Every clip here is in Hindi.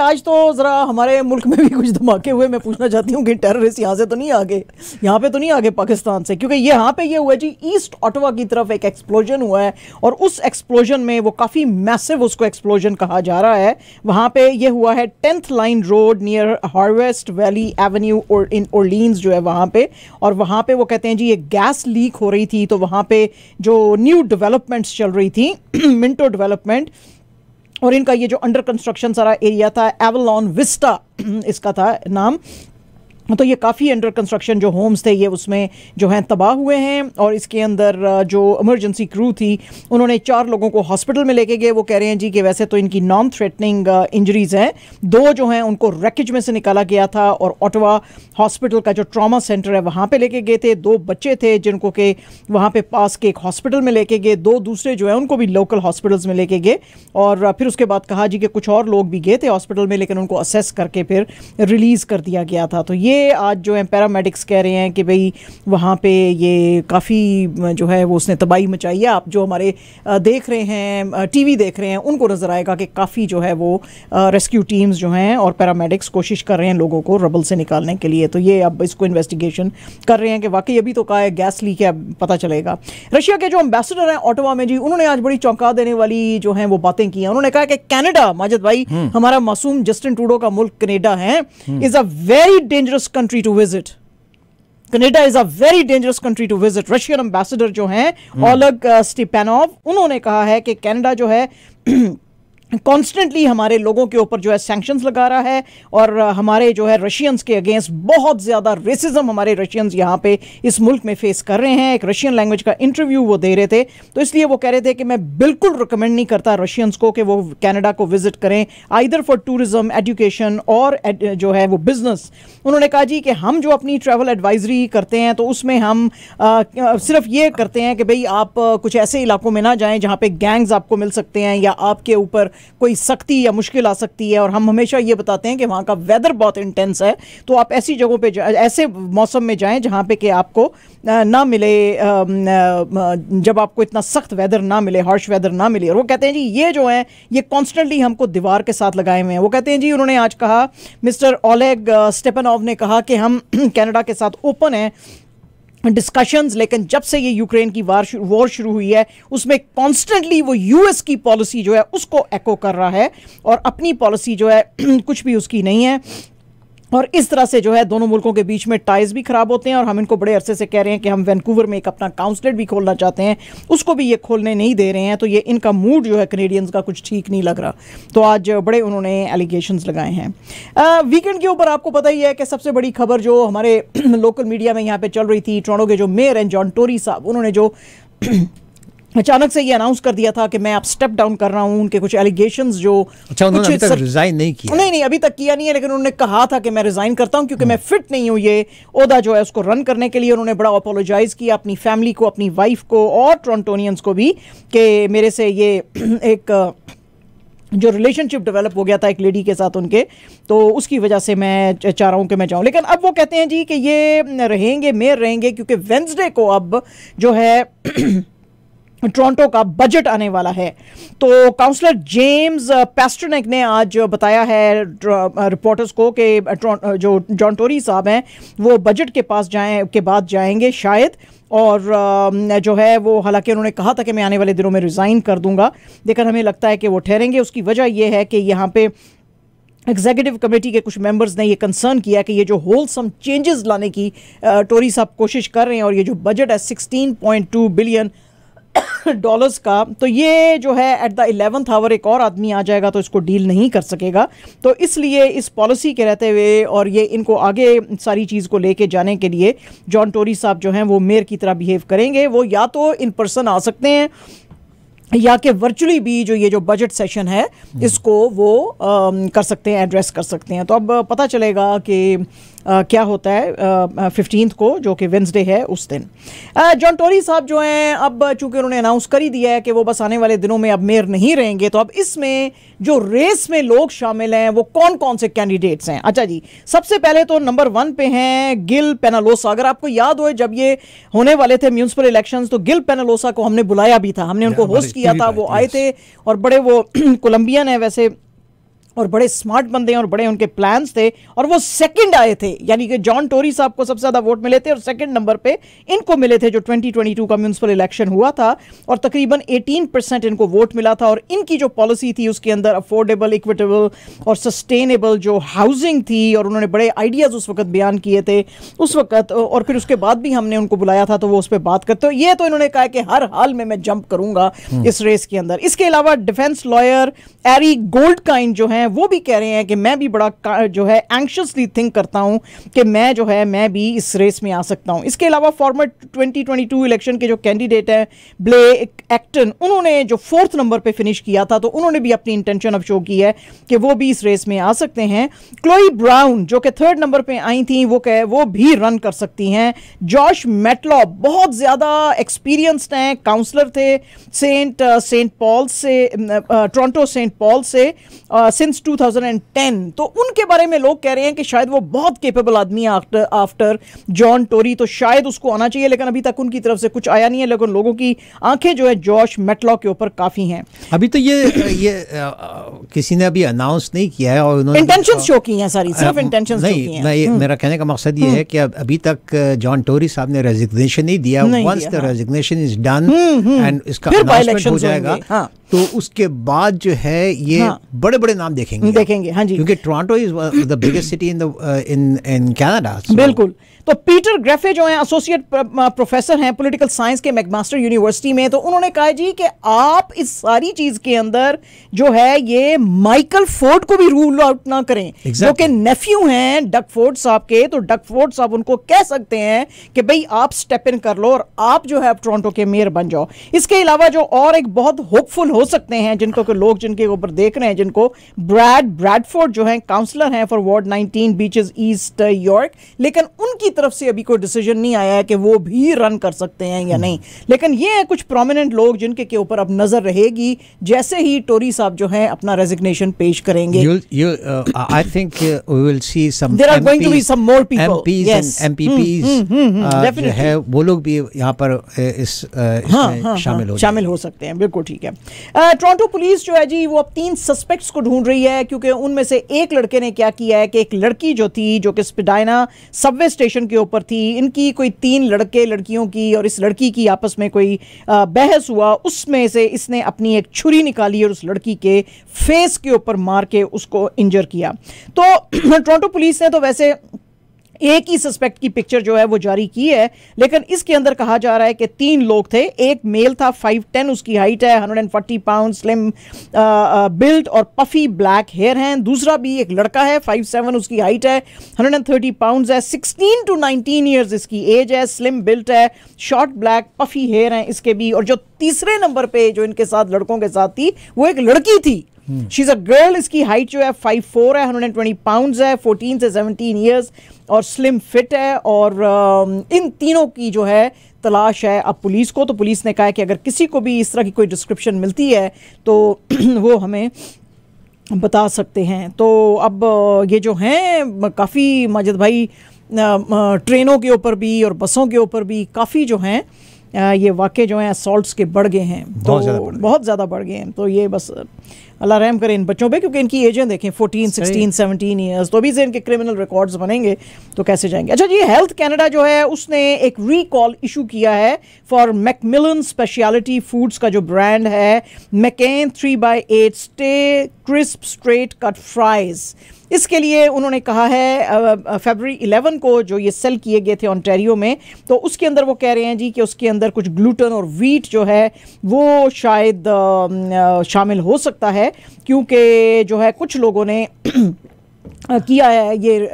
आज तो ज़रा हमारे मुल्क में भी कुछ धमाके हुए मैं पूछना चाहती हूँ कि टेररिस्ट यहाँ से तो नहीं आगे यहाँ पे तो नहीं आगे पाकिस्तान से क्योंकि यहाँ पे ये हुआ जी ईस्ट ऑटवा की तरफ एक एक्सप्लोजन हुआ है और उस एक्सप्लोजन में वो काफ़ी मैसिव उसको एक्सप्लोजन कहा जा रहा है वहाँ पे ये हुआ है tenth line road near Harvest Valley avenue और इन ओरलीन्स जो है वहाँ पे और वहाँ पे वो कहते हैं जी ये गैस लीक हो रही थी तो वहाँ पे जो न्यू डेवलपमेंट्स चल रही थी मिंटो डेवलपमेंट और इनका ये जो अंडर कंस्ट्रक्शन सारा एरिया था एवलॉन विस्टा इसका था नाम तो ये काफ़ी अंडर कंस्ट्रक्शन जो होम्स थे ये उसमें जो हैं तबाह हुए हैं और इसके अंदर जो इमरजेंसी क्रू थी उन्होंने चार लोगों को हॉस्पिटल में लेके गए वो कह रहे हैं जी कि वैसे तो इनकी नॉन थ्रेटनिंग इंजरीज़ हैं दो जो हैं उनको रैकेज में से निकाला गया था और ऑटवा हॉस्पिटल का जो ट्रामा सेंटर है वहाँ पर लेके गए थे दो बच्चे थे जिनको के वहाँ पर पास के एक हॉस्पिटल में लेके गए दो दूसरे जो हैं उनको भी लोकल हॉस्पिटल्स में लेके गए और फिर उसके बाद कहा जी कि कुछ और लोग भी गए थे हॉस्पिटल में लेकिन उनको असेस करके फिर रिलीज़ कर दिया गया था तो ये आज जो है पैरामेडिक्स कह रहे हैं कि भाई वहाँ पे ये काफ़ी जो है वो उसने तबाही मचाई है आप जो हमारे देख रहे हैं टीवी देख रहे हैं उनको नज़र आएगा कि काफ़ी जो है वो रेस्क्यू टीम्स जो हैं और पैरामेडिक्स कोशिश कर रहे हैं लोगों को रबल से निकालने के लिए तो ये अब इसको इन्वेस्टिगेशन कर रहे हैं कि वाकई अभी तो कहा है गैस लीक है पता चलेगा रशिया के जो एम्बेसडर हैं ऑटोवा में जी उन्होंने आज बड़ी चौंका देने वाली जो है वो बातें की हैं उन्होंने कहा कि कैनेडा माजद भाई हम्म। हमारा मासूम जस्टिन टूडो का मुल्क कनेडा है is a very dangerous country to visit. Canada is a very dangerous country to visit Russian ambassador जो हैं ओलग hmm. स्टीपेनोव uh, उन्होंने कहा है कि कनाडा जो है कॉन्स्टेंटली हमारे लोगों के ऊपर जो है सैंक्शंस लगा रहा है और हमारे जो है रशियंस के अगेंस्ट बहुत ज़्यादा रेसिज्म हमारे रशियंस यहाँ पे इस मुल्क में फेस कर रहे हैं एक रशियन लैंग्वेज का इंटरव्यू वो दे रहे थे तो इसलिए वो कह रहे थे कि मैं बिल्कुल रिकमेंड नहीं करता रशियंस को कि वो कैनेडा को विजिट करें आइदर फॉर टूरिज़म एजुकेशन और जो है वो बिज़नेस उन्होंने कहा जी कि हम जो अपनी ट्रैवल एडवाइजरी करते हैं तो उसमें हम आ, सिर्फ ये करते हैं कि भाई आप कुछ ऐसे इलाकों में ना जाएँ जहाँ पे गैंग्स आपको मिल सकते हैं या आपके ऊपर कोई सख्ती या मुश्किल आ सकती है और हम हमेशा ये बताते हैं कि वहाँ का वेदर बहुत इंटेंस है तो आप ऐसी जगहों पे ऐसे मौसम में जाएं जहाँ पे कि आपको ना मिले जब आपको इतना सख्त वेदर ना मिले हार्श वेदर ना मिले और वो कहते हैं जी ये जो है ये कॉन्स्टेंटली हमको दीवार के साथ लगाए हुए हैं वो कहते हैं जी उन्होंने आज कहा मिस्टर ओलेग स्टेपनॉव ने कहा कि हम कैनेडा के साथ ओपन हैं डिस्कशंस लेकिन जब से ये यूक्रेन की वार शुरू वॉर शुरू हुई है उसमें कॉन्स्टेंटली वो यूएस की पॉलिसी जो है उसको एको कर रहा है और अपनी पॉलिसी जो है कुछ भी उसकी नहीं है और इस तरह से जो है दोनों मुल्कों के बीच में टाइज भी ख़राब होते हैं और हम इनको बड़े अरसे से कह रहे हैं कि हम वैनकूवर में एक अपना काउंसलेट भी खोलना चाहते हैं उसको भी ये खोलने नहीं दे रहे हैं तो ये इनका मूड जो है कनेडियंस का कुछ ठीक नहीं लग रहा तो आज बड़े उन्होंने एलिगेशन लगाए हैं वीकेंड के ऊपर आपको पता ही है कि सबसे बड़ी खबर जो हमारे लोकल मीडिया में यहाँ पर चल रही थी टोरों के जो मेयर हैं जॉन टोरी साहब उन्होंने जो अचानक से ये अनाउंस कर दिया था कि मैं आप स्टेप डाउन कर रहा हूँ उनके कुछ एलिगेशन जो अच्छा उन्होंने सर... रिजाइन नहीं किया नहीं नहीं अभी तक किया नहीं है लेकिन उन्होंने कहा था कि मैं रिजाइन करता हूँ क्योंकि मैं फिट हाँ। नहीं हूँ ये ओदा जो है उसको रन करने के लिए उन्होंने बड़ा अपोलोजाइज किया अपनी फैमिली को अपनी वाइफ को और ट्रॉन्टोनियंस को भी कि मेरे से ये एक जो रिलेशनशिप डेवलप हो गया था एक लेडी के साथ उनके तो उसकी वजह से मैं चाह रहा हूँ कि मैं जाऊँ लेकिन अब वो कहते हैं जी कि ये रहेंगे मेयर रहेंगे क्योंकि वेंसडे को अब जो है टोरंटो का बजट आने वाला है तो काउंसलर जेम्स पेस्टरनेक ने आज बताया है रिपोर्टर्स को कि जो जॉन टोरी साहब हैं वो बजट के पास जाए के बाद जाएंगे शायद और जो है वो हालांकि उन्होंने कहा था कि मैं आने वाले दिनों में रिज़ाइन कर दूंगा लेकिन हमें लगता है कि वो ठहरेंगे उसकी वजह यह है कि यहाँ पे एग्जीक्यूटिव कमेटी के कुछ मेंबर्स ने ये कंसर्न किया कि ये जो होलसम चेंजेस लाने की टोरी साहब कोशिश कर रहे हैं और ये जो बजट है 16.2 बिलियन डॉलर्स का तो ये जो है एट द इलेवंथ आवर एक और आदमी आ जाएगा तो इसको डील नहीं कर सकेगा तो इसलिए इस पॉलिसी के रहते हुए और ये इनको आगे सारी चीज़ को लेके जाने के लिए जॉन टोरी साहब जो हैं वो मेयर की तरह बिहेव करेंगे वो या तो इन पर्सन आ सकते हैं या कि वर्चुअली भी जो ये जो बजट सेशन है हम्म। इसको वो आ, कर सकते हैं एड्रेस कर सकते हैं तो अब पता चलेगा कि आ, क्या होता है फिफ्टींथ को जो कि वेंसडे है उस दिन जॉन टोरी साहब जो हैं अब चूंकि उन्होंने अनाउंस कर ही दिया है कि वो बस आने वाले दिनों में अब मेयर नहीं रहेंगे तो अब इसमें जो रेस में लोग शामिल हैं वो कौन कौन से कैंडिडेट्स हैं अच्छा जी सबसे पहले तो नंबर वन पे हैं गिल पेनालोसा अगर आपको याद हो जब ये होने वाले थे म्यूनसिपल इलेक्शन तो गिल पेनालोसा को हमने बुलाया भी था हमने उनको होस्ट किया था वो आए थे और बड़े वो कोलंबियन है वैसे और बड़े स्मार्ट बंदे हैं और बड़े उनके प्लान्स थे और वो सेकंड आए थे यानी कि जॉन टोरी साहब को सबसे ज़्यादा वोट मिले थे और सेकंड नंबर पे इनको मिले थे जो 2022 का म्यूनसिपल इलेक्शन हुआ था और तकरीबन 18 परसेंट इनको वोट मिला था और इनकी जो पॉलिसी थी उसके अंदर अफोर्डेबल इक्विटेबल और सस्टेनेबल जो हाउसिंग थी और उन्होंने बड़े आइडियाज़ उस वक्त बयान किए थे उस वक्त और फिर उसके बाद भी हमने उनको बुलाया था तो वो उस पर बात करते हो ये तो इन्होंने कहा कि हर हाल में मैं जंप करूंगा हम्म। इस रेस के अंदर इसके अलावा defence lawyer Ari Goldkind जो है हैं वो भी कह रहे हैं कि मैं भी बड़ा जो है एंक्शसली थिंक करता हूँ कि मैं जो है मैं भी इस रेस में आ सकता हूँ इसके अलावा फॉर्मर 2022 इलेक्शन के जो कैंडिडेट हैं ब्ले एक्टन उन्होंने जो फोर्थ नंबर पर फिनिश किया था तो उन्होंने भी अपनी इंटेंशन अब शो की है कि वो भी इस रेस में आ सकते हैं क्लोई ब्राउन जो कि थर्ड नंबर पर आई थी वो कह वो भी रन कर सकती हैं जॉश मेटलॉ बहुत ज़्यादा एक्सपीरियंस्ड हैं काउंसलर थे सेंट सेंट पॉल से टोरंटो सेंट पॉल से सिंध uh, सिंस 2010 तो उनके बारे में लोग कह रहे हैं कि शायद वो बहुत केपेबल आदमी है आफ्टर आफ्टर जॉन टोरी तो शायद उसको आना चाहिए लेकिन अभी तक उनकी तरफ से कुछ आया नहीं है लेकिन लोगों की आंखें जो है जॉश मेटलॉ के ऊपर काफ़ी हैं अभी तो ये ये आ, किसी ने अभी अनाउंस नहीं किया है और इंटेंशन शो की हैं सारी सिर्फ इंटेंशन नहीं, नहीं हम्म। मेरा कहने का मकसद ये है हम्म। कि अभी तक जॉन टोरी साहब ने रेजिग्नेशन नहीं दिया once the resignation is done and इसका हो जाएगा हाँ। तो उसके बाद जो है ये हाँ, बड़े बड़े नाम देखेंगे देखेंगे हाँ जी क्योंकि Toronto is the biggest city in the in in Canada बिल्कुल तो पीटर ग्रेफे जो हैं एसोसिएट प्रोफेसर हैं पॉलिटिकल साइंस के मैकमास्टर यूनिवर्सिटी में तो उन्होंने कहा जी कि आप इस सारी चीज के अंदर जो है ये माइकल फोर्ड को भी रूल आउट ना करें exactly. जो नेफ्यू हैं डक फोर्ड साहब के तो डक फोर्ड साहब उनको कह सकते हैं कि भाई आप स्टेप इन कर लो और आप जो है टोरंटो के मेयर बन जाओ इसके अलावा जो और एक बहुत होपफुल हो सकते हैं जिनको के लोग जिनके ऊपर देख रहे हैं जिनको ब्रैड ब्रैडफोर्ड जो है काउंसलर हैं for ward nineteen Beaches East York लेकिन उनकी तरफ से अभी कोई डिसीजन नहीं आया है कि वो भी रन कर सकते हैं या नहीं लेकिन ये है कुछ प्रोमिनेंट लोग जिनके के ऊपर अब नज़र रहेगी जैसे ही टोरी साहब जो हैं अपना रेजिग्नेशन पेश करेंगे वो लोग भी यहाँ पर uh, इस, uh, इस हाँ, हाँ, हाँ, शामिल हाँ, हो शामिल हो सकते हैं बिल्कुल ठीक है टोरंटो uh, पुलिस जो है जी वो अब तीन सस्पेक्ट्स को ढूंढ रही है क्योंकि उनमें से एक लड़के ने क्या किया है कि एक लड़की जो थी जो कि स्पिडाइना सबवे स्टेशन क्वेश्चन के ऊपर थी इनकी कोई तीन लड़के लड़कियों की और इस लड़की की आपस में कोई बहस हुआ उसमें से इसने अपनी एक छुरी निकाली और उस लड़की के फेस के ऊपर मार के उसको इंजर किया तो टोरंटो पुलिस ने तो वैसे एक ही सस्पेक्ट की पिक्चर जो है वो जारी की है लेकिन इसके अंदर कहा जा रहा है कि तीन लोग थे एक मेल था फाइव टेन उसकी हाइट है hundred and forty pound slim built और पफी ब्लैक हेयर हैं दूसरा भी एक लड़का है फाइव सेवन उसकी हाइट है हंड्रेड एंड थर्टी पाउंड है सिक्सटीन टू नाइनटीन ईयर्स इसकी एज है स्लिम बिल्ट है शॉर्ट ब्लैक पफी हेयर हैं इसके भी और जो तीसरे नंबर पे जो इनके साथ लड़कों के साथ थी वो एक लड़की थी शीज अ गर्ल इसकी हाइट जो है फाइव फोर है हंड्रेड एंड ट्वेंटी पाउंड है फोर्टीन से सेवनटीन ईयर्स और स्लिम फिट है और um, इन तीनों की जो है तलाश है अब पुलिस को तो पुलिस ने कहा है कि अगर किसी को भी इस तरह की कोई डिस्क्रिप्शन मिलती है तो वो हमें बता सकते हैं तो अब uh, ये जो हैं काफ़ी माजिद भाई ट्रेनों के ऊपर भी और बसों के ऊपर भी काफ़ी जो हैं ये वाक़ जो हैं असॉल्ट्स के बढ़ गए हैं तो बहुत ज़्यादा बढ़ गए हैं तो ये बस अल्लाह रहम करें इन बच्चों पे क्योंकि इनकी एजें देखें 14, 16, 17 ईयर्स तो अभी से इनके क्रिमिनल रिकॉर्ड्स बनेंगे तो कैसे जाएंगे अच्छा ये हेल्थ कनाडा जो है उसने एक रिकॉल इशू किया है फॉर मैकमिलन स्पेशलिटी फूड्स का जो ब्रांड है McCain three by eight stay crisp straight cut fries इसके लिए उन्होंने कहा है फेबररी इलेवन को जो ये सेल किए गए थे ऑनटेरियो में तो उसके अंदर वो कह रहे हैं जी कि उसके अंदर कुछ ग्लूटन और वीट जो है वो शायद शामिल हो सकता है क्योंकि जो है कुछ लोगों ने किया है ये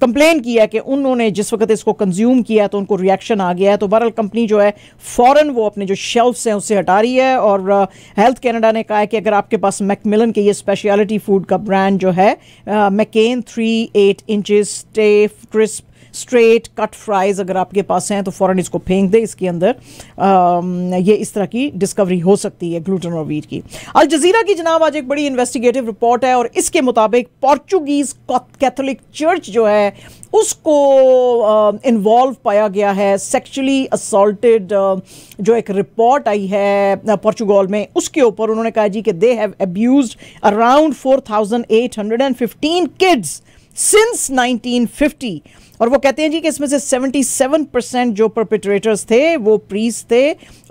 कंप्लेन किया कि उन्होंने जिस वक्त इसको कंज्यूम किया तो उनको रिएक्शन आ गया है तो बहरहाल कंपनी जो है फ़ौरन वो अपने जो शेल्फ्स हैं उससे हटा रही है और हेल्थ कैनेडा ने कहा है कि अगर आपके पास मैकमिलन के ये स्पेशलिटी फूड का ब्रांड जो है McCain three eight inches stay crisp straight cut fries अगर आपके पास हैं तो फ़ौरन इसको फेंक दें इसके अंदर ये इस तरह की डिस्कवरी हो सकती है ग्लूटन और वीट की अल जजीरा की जनाब आज एक बड़ी इन्वेस्टिगेटिव रिपोर्ट है और इसके मुताबिक पॉर्चुगीज कैथोलिक चर्च जो है उसको इन्वॉल्व पाया गया है सेक्चुअली असोल्टेड जो एक रिपोर्ट आई है पोर्चुगाल में उसके ऊपर उन्होंने कहा जी कि they have abused around 4,815 kids since 1950 और वो कहते हैं जी कि इसमें से 77 परसेंट जो परपिट्रेटर्स थे वो प्रीस थे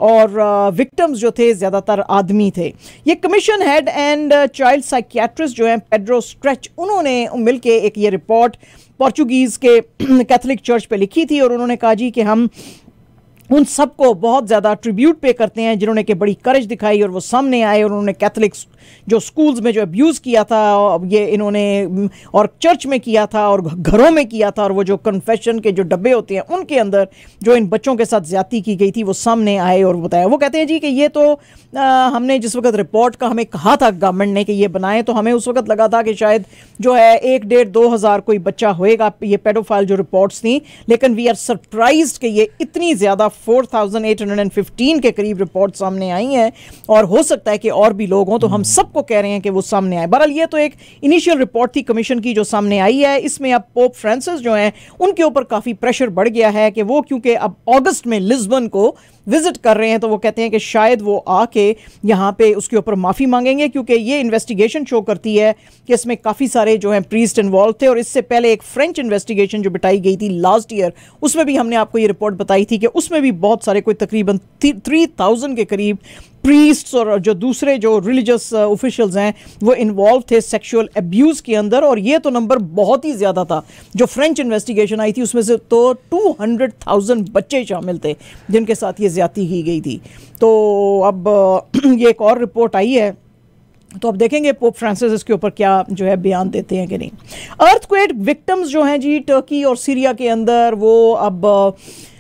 और विक्टम्स uh, जो थे ज़्यादातर आदमी थे ये commission head and child psychiatrist जो हैं पेड्रो स्ट्रेच उन्होंने मिलके एक ये रिपोर्ट पोर्चुगीज़ के कैथलिक चर्च पे लिखी थी और उन्होंने कहा जी कि हम उन सबको बहुत ज़्यादा ट्रिब्यूट पे करते हैं जिन्होंने कि बड़ी करेज दिखाई और वो सामने आए और उन्होंने कैथलिक जो स्कूल्स में जो अब्यूज़ किया था ये इन्होंने और चर्च में किया था और घरों में किया था और वो जो कन्फेशन के जो डब्बे होते हैं उनके अंदर जो इन बच्चों के साथ ज्यादा की गई थी वो सामने आए और बताया वो कहते हैं जी कि ये तो आ, हमने जिस वक्त रिपोर्ट का हमें कहा था गवर्नमेंट ने कि ये बनाएं तो हमें उस वक्त लगा था कि शायद जो है एक डेढ़ दो हज़ार कोई बच्चा होएगा ये पेडोफाइल जो रिपोर्ट्स थी लेकिन वी आर सरप्राइज कि ये इतनी ज़्यादा four thousand eight hundred and fifteen के करीब रिपोर्ट सामने आई हैं और हो सकता है कि और भी लोग हों तो हम सब सबको कह रहे हैं कि वो सामने आए बहरहाल ये तो एक इनिशियल रिपोर्ट थी कमीशन की जो सामने आई है इसमें अब पोप फ्रांसिस जो हैं उनके ऊपर काफ़ी प्रेशर बढ़ गया है कि वो क्योंकि अब अगस्त में लिस्बन को विजिट कर रहे हैं तो वो कहते हैं कि शायद वो आके यहाँ पे उसके ऊपर माफ़ी मांगेंगे क्योंकि ये इन्वेस्टिगेशन शो करती है कि इसमें काफ़ी सारे जो हैं प्रीस्ट इन्वॉल्व थे और इससे पहले एक फ्रेंच इन्वेस्टिगेशन जो बिटाई गई थी लास्ट ईयर उसमें भी हमने आपको ये रिपोर्ट बताई थी कि उसमें भी बहुत सारे कोई तकरीबन थ्री के करीब प्रीस्ट और जो दूसरे जो रिलीजियस ऑफिशल्स uh, हैं वो इन्वॉल्व थे सेक्शुअल एब्यूज़ के अंदर और ये तो नंबर बहुत ही ज़्यादा था जो फ्रेंच इन्वेस्टिगेशन आई थी उसमें से तो 200,000 बच्चे शामिल थे जिनके साथ ये ज्यादा की गई थी तो अब uh, ये एक और रिपोर्ट आई है तो अब देखेंगे पोप फ्रांसिस इसके ऊपर क्या जो है बयान देते हैं कि नहीं अर्थक्वेट विक्टम्स जो हैं जी टर्की और सीरिया के अंदर वो अब आ, uh,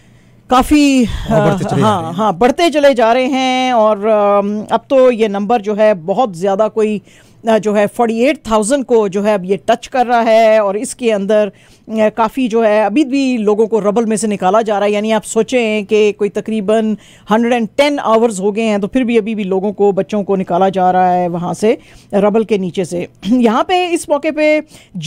काफ़ी हाँ हाँ, हाँ, हाँ बढ़ते चले जा रहे हैं और अब तो ये नंबर जो है बहुत ज़्यादा कोई जो है 48,000 को जो है अब ये टच कर रहा है और इसके अंदर काफ़ी जो है अभी भी लोगों को रबल में से निकाला जा रहा है यानी आप सोचें कि कोई तकरीबन 110 आवर्स हो गए हैं तो फिर भी अभी भी लोगों को बच्चों को निकाला जा रहा है वहाँ से रबल के नीचे से यहाँ पे इस मौके पे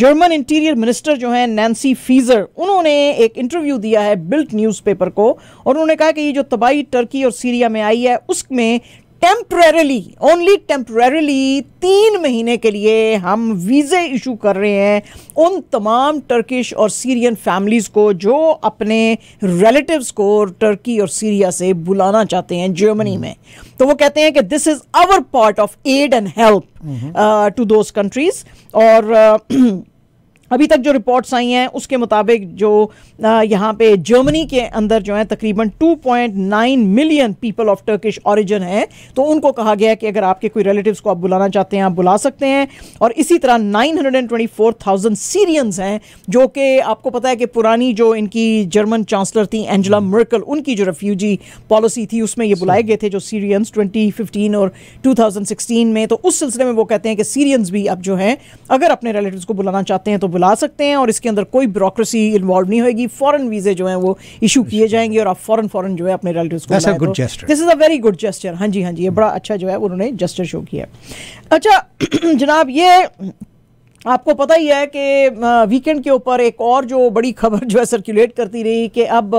जर्मन इंटीरियर मिनिस्टर जो हैं नैन्सी फीज़र उन्होंने एक इंटरव्यू दिया है बिल्ट पेपर को और उन्होंने कहा कि ये जो तबाही टर्की और सीरिया में आई है उसमें टेम्परेली ओनली टेम्परेली तीन महीने के लिए हम वीज़े इशू कर रहे हैं उन तमाम टर्किश और सीरियन फैमिलीज़ को जो अपने रिलेटिव्स को टर्की और सीरिया से बुलाना चाहते हैं जर्मनी हम्म। में तो वो कहते हैं कि this is our part of aid and help to those countries और uh, अभी तक जो रिपोर्ट्स आई हैं उसके मुताबिक जो यहाँ पे जर्मनी के अंदर जो है तकरीबन 2.9 million people of Turkish origin हैं तो उनको कहा गया कि अगर आपके कोई रिलेटिव्स को आप बुलाना चाहते हैं आप बुला सकते हैं और इसी तरह नाइन सीरियंस हैं जो कि आपको पता है कि पुरानी जो इनकी जर्मन चांसलर थी एंजला मर्कल hmm. उनकी जो रेफ्यूजी पॉलिसी थी उसमें ये बुलाए गए थे जो सीरियंस 2015 और 2016 में तो उस सिलसिले में वो कहते हैं कि सीरियंस भी अब जो हैं अगर अपने रिलेटिव्स को बुलाना चाहते हैं तो बुला चला सकते हैं और इसके अंदर कोई ब्यूरोक्रेसी इन्वॉल्व नहीं होगी फॉरन वीज़े जो है वो इशू किए जाएंगे और आप फॉरन फॉरन जो है अपने रिलेटिव को this is a very good gesture हाँ जी हाँ जी ये बड़ा अच्छा जो है उन्होंने जेस्टर शो किया अच्छा जनाब ये आपको पता ही है कि वीकेंड के ऊपर एक और जो बड़ी खबर जो है सर्कुलेट करती रही कि अब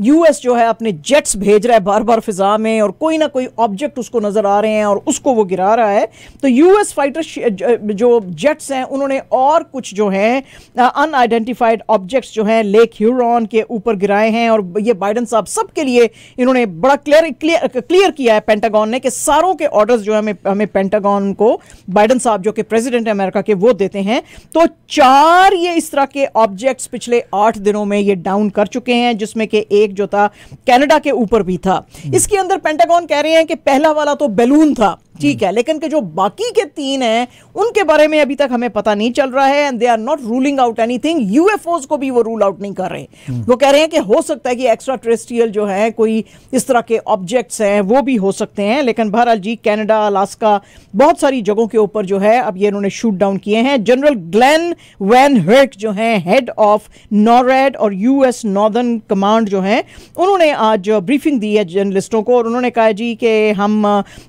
यूएस जो है अपने जेट्स भेज रहा है बार बार फिजा में और कोई ना कोई ऑब्जेक्ट उसको नज़र आ रहे हैं और उसको वो गिरा रहा है तो यूएस फाइटर जो जेट्स हैं उन्होंने और कुछ जो हैं अनआइडेंटिफाइड ऑब्जेक्ट्स जो हैं लेक ह्यूरॉन के ऊपर गिराए हैं और ये बाइडन साहब सबके लिए इन्होंने बड़ा क्लियर क्लियर क्लियर किया है पेंटागॉन ने कि सारों के ऑर्डर्स जो हमें हमें पेंटागॉन को बाइडन साहब जो कि प्रेजिडेंट है अमेरिका के वो देते हैं तो चार ये इस तरह के ऑब्जेक्ट्स पिछले आठ दिनों में ये डाउन कर चुके हैं जिसमें कि अटैक जो था कनाडा के ऊपर भी था इसके अंदर पेंटागॉन कह रहे हैं कि पहला वाला तो बैलून था ठीक है लेकिन के जो बाकी के तीन हैं उनके बारे में अभी तक हमें पता नहीं चल रहा है and they are not ruling out anything UFOs को भी वो रूल आउट नहीं कर रहे हम्म। वो कह रहे हैं कि हो सकता है कि एक्स्ट्रा टेरेस्ट्रियल जो है कोई इस तरह के ऑब्जेक्ट्स हैं वो भी हो सकते हैं लेकिन बहरहाल जी कैनेडा अलास्का बहुत सारी जगहों के ऊपर जो है अब ये इन्होंने शूट डाउन किए हैं जनरल ग्लैन वैन हर्ट जो है हेड ऑफ नॉरेड और यूएस नॉर्दर्न कमांड जो है उन्होंने आज ब्रीफिंग दी है जर्नलिस्टों को और उन्होंने कहा जी कि हम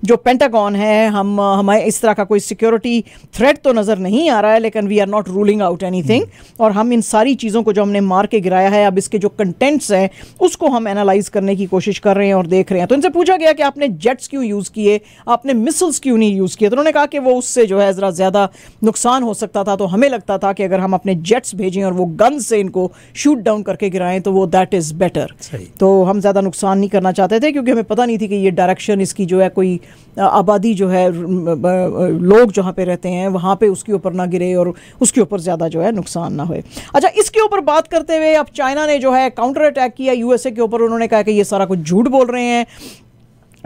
जो पेंटागॉन कौन है हम हमें इस तरह का कोई सिक्योरिटी थ्रेट तो नज़र नहीं आ रहा है लेकिन we are not ruling out any और हम इन सारी चीज़ों को जो हमने मार के गिराया है अब इसके जो कंटेंट्स हैं उसको हम एनालाइज करने की कोशिश कर रहे हैं और देख रहे हैं तो इनसे पूछा गया कि आपने जेट्स क्यों यूज़ किए आपने मिसल्स क्यों नहीं यूज़ किए तो उन्होंने कहा कि वो उससे जो है ज़रा ज़्यादा नुकसान हो सकता था तो हमें लगता था कि अगर हम अपने जेट्स भेजें और वो गन से इनको शूट डाउन करके गिराएं तो वो दैट इज़ बेटर तो हम ज़्यादा नुकसान नहीं करना चाहते थे क्योंकि हमें पता नहीं थी कि ये डायरेक्शन इसकी जो है कोई आबादी आबादी जो है लोग जहाँ पे रहते हैं वहाँ पे उसके ऊपर ना गिरे और उसके ऊपर ज़्यादा जो है नुकसान ना हो अच्छा इसके ऊपर बात करते हुए अब चाइना ने जो है काउंटर अटैक किया यूएसए के ऊपर उन्होंने कहा कि ये सारा कुछ झूठ बोल रहे हैं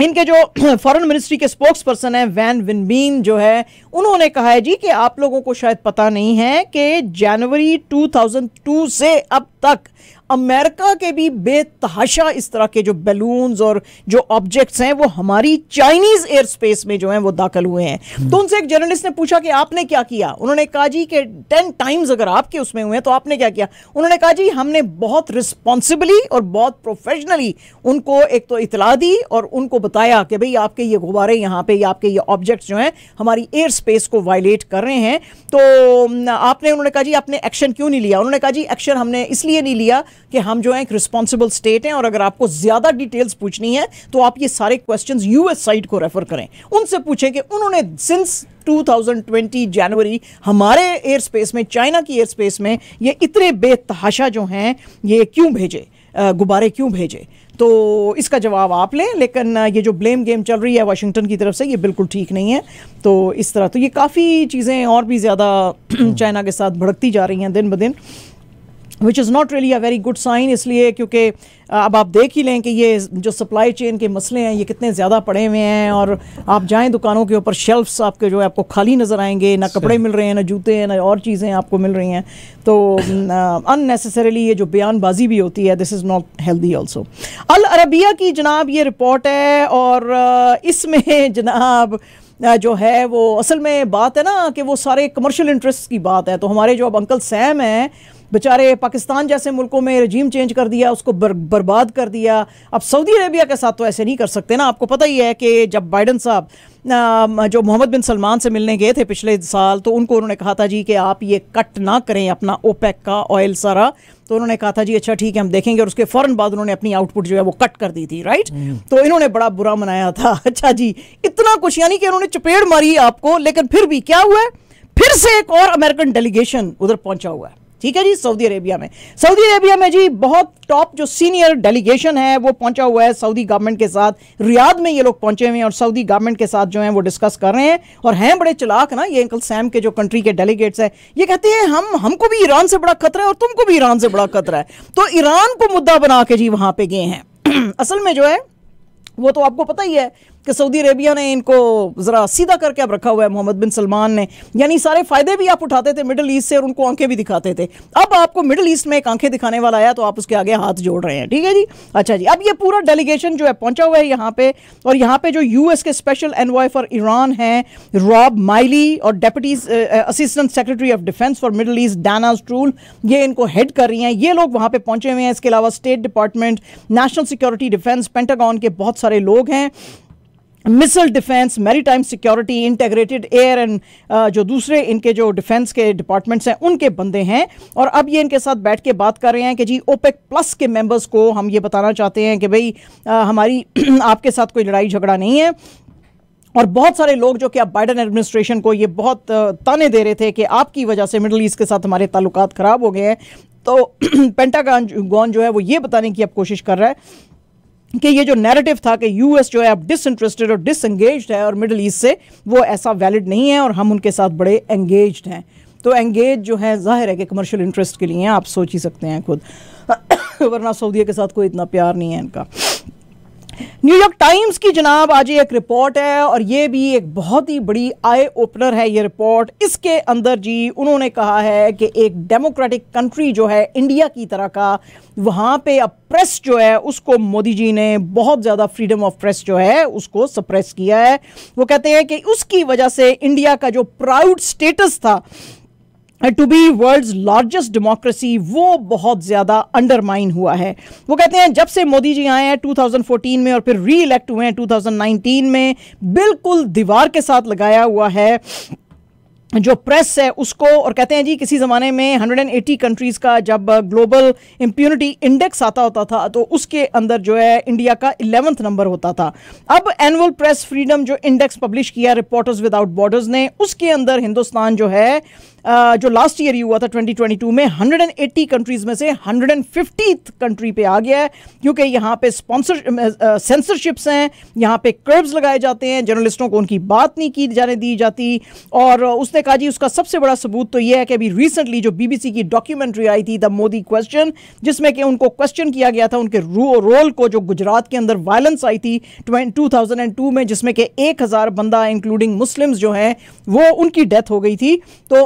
इनके जो फॉरेन मिनिस्ट्री के स्पोक्स पर्सन है वैन विनबीन जो है उन्होंने कहा है जी कि आप लोगों को शायद पता नहीं है कि जनवरी 2002 से अब तक अमेरिका के भी बेतहाशा इस तरह के जो बैलून्स और जो ऑब्जेक्ट्स हैं वो हमारी चाइनीज एयर स्पेस में जो है वो दाखिल हुए हैं हम्म। तो उनसे एक जर्नलिस्ट ने पूछा कि आपने क्या किया उन्होंने कहा जी कि टेन टाइम्स अगर आपके उसमें हुए हैं तो आपने क्या किया उन्होंने कहा जी हमने बहुत रिस्पॉन्सिबली और बहुत प्रोफेशनली उनको एक तो इतला दी और उनको बताया कि भाई आपके ये गुब्बारे यहाँ पे या आपके ये ऑब्जेक्ट्स जो हैं हमारी एयर स्पेस को वायलेट कर रहे हैं तो आपने उन्होंने कहा जी आपने एक्शन क्यों नहीं लिया उन्होंने कहा जी एक्शन हमने इसलिए नहीं लिया कि हम जो है एक रिस्पॉन्सिबल स्टेट हैं और अगर आपको ज़्यादा डिटेल्स पूछनी है तो आप ये सारे क्वेश्चंस यूएस साइड को रेफर करें उनसे पूछें कि उन्होंने सिंस 2020 जनवरी हमारे एयर स्पेस में चाइना की एयर स्पेस में ये इतने बेतहाशा जो हैं ये क्यों भेजे गुब्बारे क्यों भेजे तो इसका जवाब आप लें लेकिन ये जो ब्लेम गेम चल रही है वाशिंगटन की तरफ से ये बिल्कुल ठीक नहीं है तो इस तरह तो ये काफ़ी चीज़ें और भी ज़्यादा चाइना के साथ भड़कती जा रही हैं दिन ब दिन which is not really a very good sign इसलिए क्योंकि अब आप देख ही लें कि ये जो सप्लाई चेन के मसले हैं ये कितने ज़्यादा पड़े हुए हैं और आप जाएं दुकानों के ऊपर शेल्फ्स आपके जो है आपको खाली नज़र आएंगे ना कपड़े मिल रहे हैं ना जूते हैं ना और चीज़ें आपको मिल रही हैं तो अननेसेसरीली ये जो बयानबाजी भी होती है this is not healthy also Al Arabiya की जनाब ये रिपोर्ट है और इसमें जनाब जो है वो असल में बात है ना कि वो सारे कमर्शियल इंटरेस्ट की बात है तो हमारे जो अब अंकल सैम हैं बेचारे पाकिस्तान जैसे मुल्कों में रजीम चेंज कर दिया उसको बर, बर्बाद कर दिया अब सऊदी अरेबिया के साथ तो ऐसे नहीं कर सकते ना आपको पता ही है कि जब बाइडन साहब जो मोहम्मद बिन सलमान से मिलने गए थे पिछले साल तो उनको उन्होंने कहा था जी कि आप ये कट ना करें अपना ओपेक का ऑयल सारा तो उन्होंने कहा था जी अच्छा ठीक है हम देखेंगे और उसके फ़ौरन बाद उन्होंने अपनी आउटपुट जो है वो कट कर दी थी राइट हम्म। तो इन्होंने बड़ा बुरा मनाया था अच्छा जी इतना कुछ यानी कि उन्होंने चपेड़ मारी आपको लेकिन फिर भी क्या हुआ है फिर से एक और अमेरिकन डेलीगेशन उधर पहुंचा हुआ है ठीक है जी सऊदी अरेबिया में सऊदी अरेबिया में जी बहुत टॉप जो सीनियर डेलीगेशन है वो पहुंचा हुआ है सऊदी गवर्नमेंट के साथ रियाद में ये लोग पहुंचे हुए हैं और सऊदी गवर्नमेंट के साथ जो है वो डिस्कस कर रहे हैं और हैं बड़े चलाक ना ये अंकल सैम के जो कंट्री के डेलीगेट्स हैं ये कहते हैं हम हमको भी ईरान से बड़ा खतरा है और तुमको भी ईरान से बड़ा खतरा है तो ईरान को मुद्दा बना के जी वहां पर गए हैं असल में जो है वो तो आपको पता ही है कि सऊदी अरेबिया ने इनको ज़रा सीधा करके अब रखा हुआ है मोहम्मद बिन सलमान ने यानी सारे फ़ायदे भी आप उठाते थे मिडल ईस्ट से और उनको आंखें भी दिखाते थे अब आपको मिडल ईस्ट में एक आंखें दिखाने वाला आया तो आप उसके आगे हाथ जोड़ रहे हैं ठीक है जी अच्छा जी अब ये पूरा डेलीगेशन जो है पहुंचा हुआ है यहाँ पे और यहाँ पे जो यूएस के स्पेशल एनवॉय फॉर ईरान हैं रॉब माइली और deputy assistant secretary of defence for Middle East Dana Stroul ये इनको हेड कर रही हैं ये लोग वहाँ पर पहुंचे हुए हैं इसके अलावा state department national security defence Pentagon के बहुत सारे लोग हैं missile defence maritime security integrated air and जो दूसरे इनके जो डिफेंस के डिपार्टमेंट्स हैं उनके बंदे हैं और अब ये इनके साथ बैठ के बात कर रहे हैं कि जी ओपेक प्लस के मेंबर्स को हम ये बताना चाहते हैं कि भाई हमारी आपके साथ कोई लड़ाई झगड़ा नहीं है और बहुत सारे लोग जो कि अब बाइडन एडमिनिस्ट्रेशन को ये बहुत ताने दे रहे थे कि आपकी वजह से मिडल ईस्ट के साथ हमारे ताल्लुक ख़राब हो गए हैं तो पेंटागन गॉन जो है वो ये बताने की अब कोशिश कर रहा है कि ये जो नैरेटिव था कि यूएस जो है अब डिसइंटरेस्टेड और डिसंगेज है और मिडल ईस्ट से वो ऐसा वैलिड नहीं है और हम उनके साथ बड़े एंगेज हैं तो एंगेज जो है जाहिर है कि कमर्शियल इंटरेस्ट के लिए आप सोच ही सकते हैं खुद वरना सऊदीया के साथ कोई इतना प्यार नहीं है इनका न्यूयॉर्क टाइम्स की जनाब आज एक रिपोर्ट है और ये भी एक बहुत ही बड़ी आई ओपनर है ये रिपोर्ट इसके अंदर जी उन्होंने कहा है कि एक डेमोक्रेटिक कंट्री जो है इंडिया की तरह का वहाँ पे अब प्रेस जो है उसको मोदी जी ने बहुत ज़्यादा फ्रीडम ऑफ प्रेस जो है उसको सप्रेस किया है वो कहते हैं कि उसकी वजह से इंडिया का जो प्राउड स्टेटस था to be world's largest democracy वो बहुत ज़्यादा अंडरमाइन हुआ है वो कहते हैं जब से मोदी जी आए हैं 2014 में और फिर री इलेक्ट हुए हैं 2019 में बिल्कुल दीवार के साथ लगाया हुआ है जो प्रेस है उसको और कहते हैं जी किसी ज़माने में 180 कंट्रीज़ का जब ग्लोबल इम्प्यूनिटी इंडेक्स आता होता था तो उसके अंदर जो है इंडिया का इलेवंथ नंबर होता था अब एनुअल प्रेस फ्रीडम जो इंडेक्स पब्लिश किया रिपोर्टर्स विदाउट बॉर्डर्स ने उसके अंदर हिंदुस्तान जो है जो लास्ट ईयर ये हुआ था 2022 में 180 कंट्रीज में से 150 कंट्री पे आ गया है क्योंकि यहाँ पे स्पॉन्सर सेंसरशिप्स हैं यहाँ पे कर्ब्स लगाए जाते हैं जर्नलिस्टों को उनकी बात नहीं की जाने दी जाती और उसने कहा जी उसका सबसे बड़ा सबूत तो यह है कि अभी रिसेंटली जो बीबीसी की डॉक्यूमेंट्री आई थी द मोदी क्वेश्चन जिसमें कि उनको क्वेश्चन किया गया था उनके रो रोल को जो गुजरात के अंदर वायलेंस आई थी टू में जिसमें कि एक बंदा इंक्लूडिंग मुस्लिम्स जो हैं वो उनकी डेथ हो गई थी तो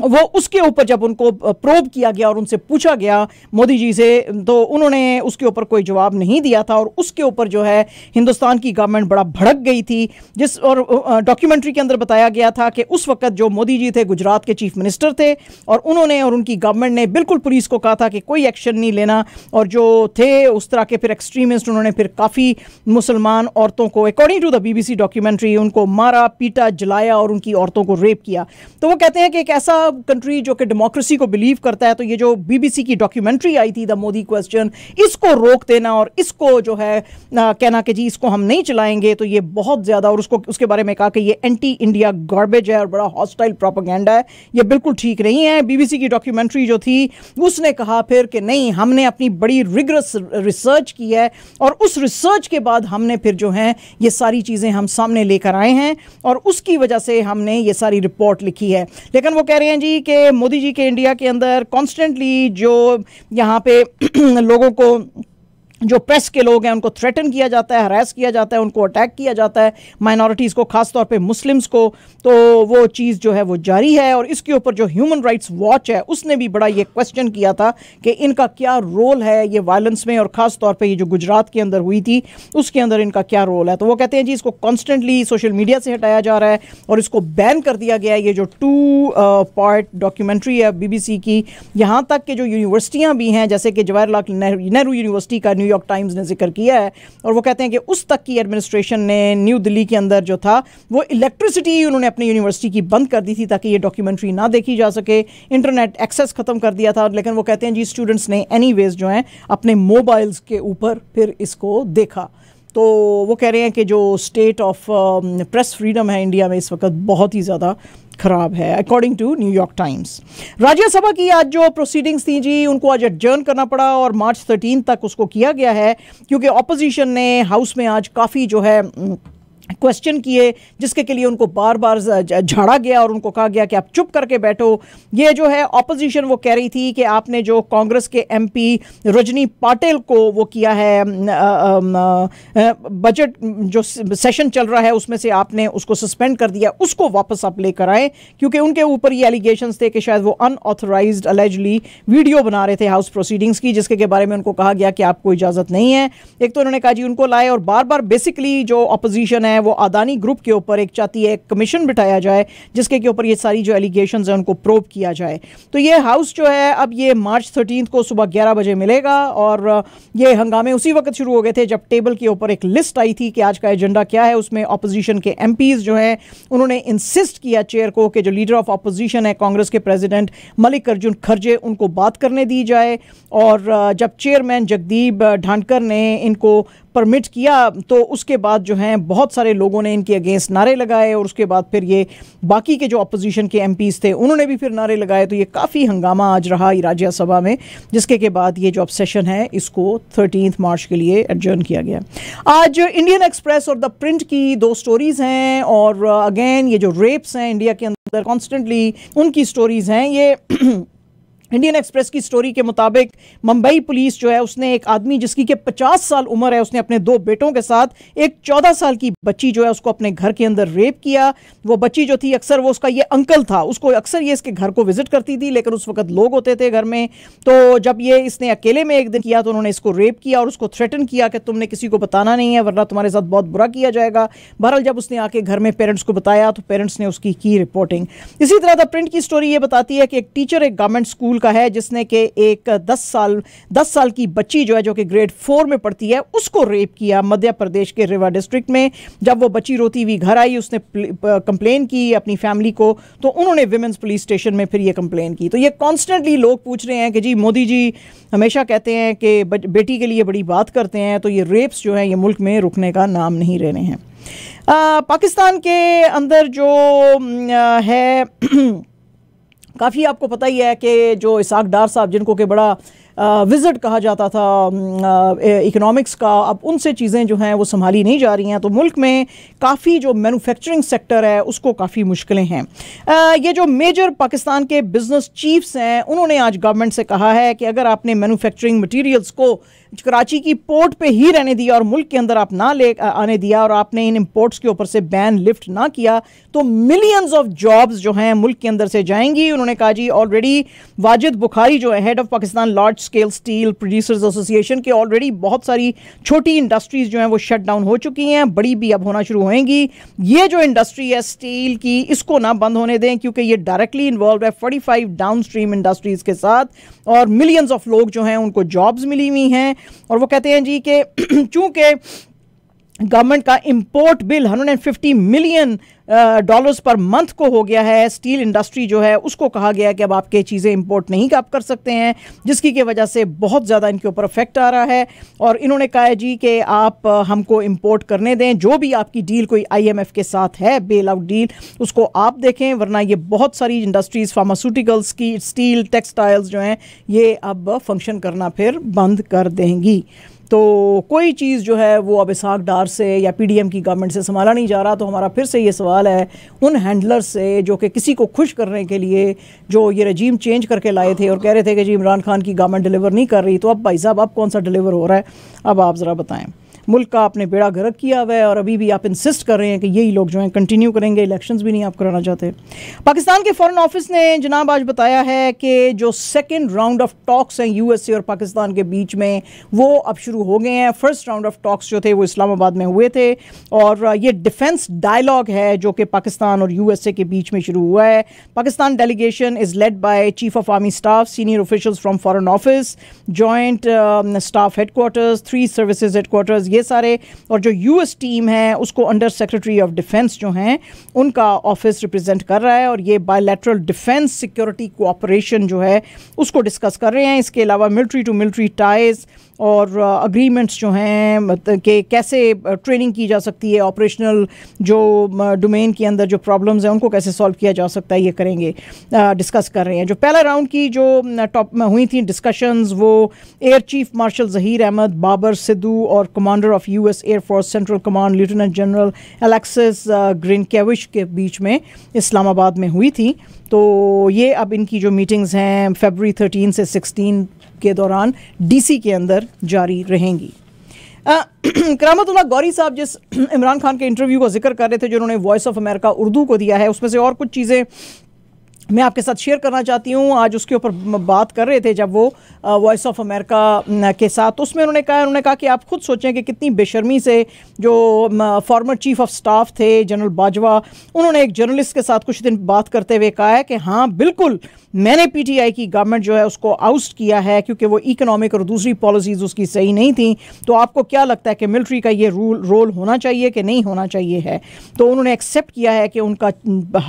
वो उसके ऊपर जब उनको प्रोब किया गया और उनसे पूछा गया मोदी जी से तो उन्होंने उसके ऊपर कोई जवाब नहीं दिया था और उसके ऊपर जो है हिंदुस्तान की गवर्नमेंट बड़ा भड़क गई थी जिस और डॉक्यूमेंट्री के अंदर बताया गया था कि उस वक्त जो मोदी जी थे गुजरात के चीफ मिनिस्टर थे और उन्होंने और उनकी गवर्नमेंट ने बिल्कुल पुलिस को कहा था कि कोई एक्शन नहीं लेना और जो थे उस तरह के फिर एक्सट्रीमिस्ट उन्होंने फिर काफ़ी मुसलमान औरतों को according to the BBC documentary उनको मारा पीटा जलाया और उनकी औरतों को रेप किया तो वो कहते हैं कि एक ऐसा कंट्री जो कि डेमोक्रेसी को बिलीव करता है तो ये जो बीबीसी की डॉक्यूमेंट्री आई थी द मोदी क्वेश्चन इसको रोक देना और इसको जो है आ, कहना कि जी इसको हम नहीं चलाएंगे तो ये बहुत ज़्यादा और उसको उसके बारे में कहा कि ये एंटी इंडिया गार्बेज है और बड़ा हॉस्टाइल प्रोपागेंडा है ये बिल्कुल ठीक नहीं है बीबीसी की डॉक्यूमेंट्री जो थी उसने कहा फिर कि नहीं हमने अपनी बड़ी रिग्रस रिसर्च की है और उस रिसर्च के बाद हमने फिर जो है ये सारी चीज़ें हम सामने लेकर आए हैं और उसकी वजह से हमने ये सारी रिपोर्ट लिखी है लेकिन वो कह रहे हैं हैं जी कि मोदी जी के इंडिया के अंदर कॉन्स्टेंटली जो यहाँ पे लोगों को जो प्रेस के लोग हैं उनको थ्रेटन किया जाता है हरास किया जाता है उनको अटैक किया जाता है माइनॉरिटीज़ को ख़ास तौर पे मुस्लिम्स को तो वो चीज़ जो है वो जारी है और इसके ऊपर जो ह्यूमन राइट्स वॉच है उसने भी बड़ा ये क्वेश्चन किया था कि इनका क्या रोल है ये वायलेंस में और ख़ास तौर पर ये जो गुजरात के अंदर हुई थी उसके अंदर इनका क्या रोल है तो वो कहते हैं जी इसको कॉन्स्टेंटली सोशल मीडिया से हटाया जा रहा है और इसको बैन कर दिया गया है ये जो टू पार्ट डॉक्यूमेंट्री है बी की यहाँ तक के जो यूनिवर्सिटियाँ भी हैं जैसे कि जवाहरलाल नेहरू यूनिवर्सिटी का न्यूयॉर्क न्यूयॉर्क टाइम्स ने जिक्र किया है और वो कहते हैं कि उस तक की एडमिनिस्ट्रेशन ने न्यू दिल्ली के अंदर जो था वो इलेक्ट्रिसिटी उन्होंने अपनी यूनिवर्सिटी की बंद कर दी थी ताकि ये डॉक्यूमेंट्री ना देखी जा सके इंटरनेट एक्सेस ख़त्म कर दिया था लेकिन वो कहते हैं जी स्टूडेंट्स ने एनी जो हैं अपने मोबाइल्स के ऊपर फिर इसको देखा तो वो कह रहे हैं कि जो स्टेट ऑफ प्रेस फ्रीडम है इंडिया में इस वक्त बहुत ही ज़्यादा खराब है according to New York Times Rajya Sabha की आज जो प्रोसीडिंग्स थी जी उनको आज एडजर्न करना पड़ा और मार्च थर्टीन तक उसको किया गया है क्योंकि ऑपोजिशन ने हाउस में आज काफ़ी जो है क्वेश्चन किए जिसके के लिए उनको बार बार झाड़ा गया और उनको कहा गया कि आप चुप करके बैठो ये जो है ऑपोजिशन वो कह रही थी कि आपने जो कांग्रेस के एमपी रजनी पाटिल को वो किया है बजट जो सेशन चल रहा है उसमें से आपने उसको सस्पेंड कर दिया उसको वापस आप लेकर आए क्योंकि उनके ऊपर ये एलिगेशन थे कि शायद वो अनऑथोराइज अलेजली वीडियो बना रहे थे हाउस प्रोसीडिंग्स की जिसके के बारे में उनको कहा गया कि आपको इजाज़त नहीं है एक तो उन्होंने कहा जी उनको लाए और बार बार बेसिकली जो अपोजिशन है वो अदानी ग्रुप के ऊपर एक चाहती है कमीशन बिठाया जाए जिसके के ऊपर ये सारी जो एलिगेशन है उनको प्रोव किया जाए तो ये हाउस जो है अब ये मार्च थर्टीन को सुबह ग्यारह बजे मिलेगा और ये हंगामे उसी वक्त शुरू हो गए थे जब टेबल के ऊपर एक लिस्ट आई थी कि आज का एजेंडा क्या है उसमें अपोजिशन के एम जो हैं उन्होंने इंसिस्ट किया चेयर को कि जो लीडर ऑफ अपोजिशन है कांग्रेस के प्रेसिडेंट मलिक अर्जुन खरजे उनको बात करने दी जाए और जब चेयरमैन जगदीप ढांडकर ने इनको परमिट किया तो उसके बाद जो हैं बहुत सारे लोगों ने इनके अगेंस्ट नारे लगाए और उसके बाद फिर ये बाकी के जो अपोजिशन के एम थे उन्होंने भी फिर नारे लगाए तो ये काफ़ी हंगामा आज रहा राज्यसभा में जिसके के बाद ये जो अब सेशन है इसको थर्टीन मार्च के लिए एडजर्न किया गया आज इंडियन एक्सप्रेस और द प्रिंट की दो स्टोरीज हैं और अगेन uh, ये जो रेप्स हैं इंडिया के अंदर कॉन्स्टेंटली उनकी स्टोरीज हैं ये इंडियन एक्सप्रेस की स्टोरी के मुताबिक मुंबई पुलिस जो है उसने एक आदमी जिसकी के 50 साल उम्र है उसने अपने दो बेटों के साथ एक 14 साल की बच्ची जो है उसको अपने घर के अंदर रेप किया वो बच्ची जो थी अक्सर वो उसका ये अंकल था उसको अक्सर ये इसके घर को विजिट करती थी लेकिन उस वक्त लोग होते थे घर में तो जब ये इसने अकेले में एक दिन किया तो उन्होंने इसको रेप किया और उसको थ्रेटन किया कि तुमने किसी को बताना नहीं है वरना तुम्हारे साथ बहुत बुरा किया जाएगा बहरहाल जब उसने आके घर में पेरेंट्स को बताया तो पेरेंट्स ने उसकी की रिपोर्टिंग इसी तरह द प्रिंट की स्टोरी ये बताती है कि एक टीचर एक गवर्नमेंट स्कूल का है जिसने कि एक दस साल दस साल की बच्ची जो है जो कि ग्रेड फोर में पढ़ती है उसको रेप किया मध्य प्रदेश के रेवा डिस्ट्रिक्ट में जब वो बच्ची रोती हुई घर आई उसने कंप्लेन की अपनी फैमिली को तो उन्होंने विमेंस पुलिस स्टेशन में फिर ये कंप्लेन की तो ये कॉन्स्टेंटली लोग पूछ रहे हैं कि जी मोदी जी हमेशा कहते हैं कि बेटी के लिए बड़ी बात करते हैं तो ये रेप्स जो हैं ये मुल्क में रुकने का नाम नहीं रह रहे हैं आ, पाकिस्तान के अंदर जो आ, है काफ़ी आपको पता ही है कि जो इसाक डार साहब जिनको कि बड़ा विजिट कहा जाता था इकोनॉमिक्स का अब उनसे चीज़ें जो हैं वो संभाली नहीं जा रही हैं तो मुल्क में काफ़ी जो मैन्युफैक्चरिंग सेक्टर है उसको काफ़ी मुश्किलें हैं ये जो मेजर पाकिस्तान के बिजनेस चीफ्स हैं उन्होंने आज गवर्नमेंट से कहा है कि अगर आपने मैनुफेक्चरिंग मटीरियल्स को कराची की पोर्ट पे ही रहने दिया और मुल्क के अंदर आप ना ले आने दिया और आपने इन इम्पोर्ट्स के ऊपर से बैन लिफ्ट ना किया तो मिलियंस ऑफ जॉब्स जो हैं मुल्क के अंदर से जाएंगी उन्होंने कहा जी ऑलरेडी वाजिद बुखारी जो है head of Pakistan large scale steel producers association के ऑलरेडी बहुत सारी छोटी इंडस्ट्रीज जो हैं वो शट डाउन हो चुकी हैं बड़ी भी अब होना शुरू होएंगी ये जो इंडस्ट्री है स्टील की इसको ना बंद होने दें क्योंकि ये डायरेक्टली इन्वॉल्व है forty five downstream industries के साथ और मिलियंस ऑफ लोग जो हैं उनको जॉब्स मिली हुई हैं और वो कहते हैं जी कि चूँकि गवर्नमेंट का इंपोर्ट बिल 150 मिलियन डॉलर्स पर मंथ को हो गया है स्टील इंडस्ट्री जो है उसको कहा गया है कि अब आपके चीज़ें इंपोर्ट नहीं आप कर सकते हैं जिसकी की वजह से बहुत ज़्यादा इनके ऊपर इफेक्ट आ रहा है और इन्होंने कहा है जी कि आप uh, हमको इंपोर्ट करने दें जो भी आपकी डील कोई आईएमएफ के साथ है बेल आउट डील उसको आप देखें वरना ये बहुत सारी इंडस्ट्रीज़ फार्मास्यूटिकल्स की स्टील टेक्सटाइल्स जो हैं ये अब फंक्शन करना फिर बंद कर देंगी तो कोई चीज़ जो है वो अब इसहाक डार से या एम की गवर्नमेंट से संभाला नहीं जा रहा तो हमारा फिर से ये सवाल है उन हैंडलर से जो कि किसी को खुश करने के लिए जो ये रजीम चेंज करके लाए थे और कह रहे थे कि जी इमरान खान की गवर्नमेंट डिलीवर नहीं कर रही तो अब भाई साहब अब कौन सा डिलीवर हो रहा है अब आप ज़रा बताएँ मुल्क का आपने बेड़ा गर्क किया हुआ है और अभी भी आप इंसिस्ट कर रहे हैं कि यही लोग जो हैं कंटिन्यू करेंगे इलेक्शन भी नहीं आप कराना चाहते पाकिस्तान के फॉरन ऑफिस ने जनाब आज बताया है कि जो सेकेंड राउंड ऑफ टॉक्स हैं यू और पाकिस्तान के बीच में वो अब शुरू हो गए हैं फर्स्ट राउंड ऑफ टॉक्स जो थे वो इस्लामाबाद में हुए थे और ये डिफेंस डायलॉग है जो कि पाकिस्तान और ए के बीच में शुरू हुआ है Pakistan delegation is led by chief of army staff senior officials from foreign office joint staff headquarters three services headquarters ये सारे और जो यूएस टीम है उसको अंडर सेक्रेटरी ऑफ डिफेंस जो हैं उनका ऑफिस रिप्रेजेंट कर रहा है और ये बायोलेट्रल डिफेंस सिक्योरिटी कोऑपरेशन जो है उसको डिस्कस कर रहे हैं इसके अलावा मिल्ट्री टू मिल्ट्री टाइज और अग्रीमेंट्स जो हैं कि कैसे ट्रेनिंग की जा सकती है ऑपरेशनल जो डोमेन के अंदर जो प्रॉब्लम्स हैं उनको कैसे सॉल्व किया जा सकता है ये करेंगे डिस्कस कर रहे हैं जो पहला राउंड की जो टॉप में हुई थी डिस्कशंस वो air chief marshal Zaheer Ahmed Babar Sidhu और commander of U S air force central command lieutenant general Alexis Grynkewich के बीच में इस्लामाबाद में हुई थी तो ये अब इनकी जो मीटिंग्स हैं फेबरी थर्टीन से सिक्सटीन के दौरान डीसी के अंदर जारी रहेंगी करामतुल्ला गौरी साहब जिस इमरान खान के इंटरव्यू का जिक्र कर रहे थे जिन्होंने वॉइस ऑफ अमेरिका उर्दू को दिया है उसमें से और कुछ चीज़ें मैं आपके साथ शेयर करना चाहती हूँ आज उसके ऊपर बात कर रहे थे जब वो वॉइस ऑफ अमेरिका के साथ तो उसमें उन्होंने कहा उन्होंने कहा कि आप खुद सोचें कि कितनी बेशर्मी से जो फॉर्मर चीफ ऑफ स्टाफ थे जनरल बाजवा उन्होंने एक जर्नलिस्ट के साथ कुछ दिन बात करते हुए कहा है कि हाँ बिल्कुल मैंने पीटीआई की गवर्नमेंट जो है उसको आउस्ट किया है क्योंकि वो इकोनॉमिक और दूसरी पॉलिसीज़ उसकी सही नहीं थी तो आपको क्या लगता है कि मिलिट्री का ये रूल रोल होना चाहिए कि नहीं होना चाहिए है तो उन्होंने एक्सेप्ट किया है कि उनका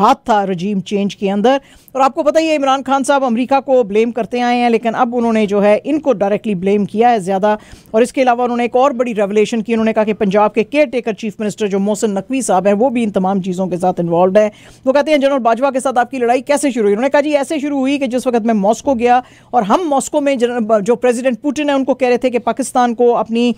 हाथ था रजीम चेंज के अंदर और आपको पता ही है इमरान खान साहब अमेरिका को ब्लेम करते आए हैं लेकिन अब उन्होंने जो है इनको डायरेक्टली ब्लेम किया है ज़्यादा और इसके अलावा उन्होंने एक और बड़ी रेवलेशन की उन्होंने कहा कि पंजाब के केयर टेकर चीफ मिनिस्टर जो मोहसिन नकवी साहब हैं वो भी इन तमाम चीज़ों के साथ इन्वॉल्व है वो कहते हैं जनरल बाजवा के साथ आपकी लड़ाई कैसे शुरू हुई उन्होंने कहा जी ऐसे शुरू हुई कि जिस वक्त मैं मॉस्को गया और हम मॉस्को में जो प्रेसिडेंट पुटिन है उनको कह रहे थे कि पाकिस्तान को अपनी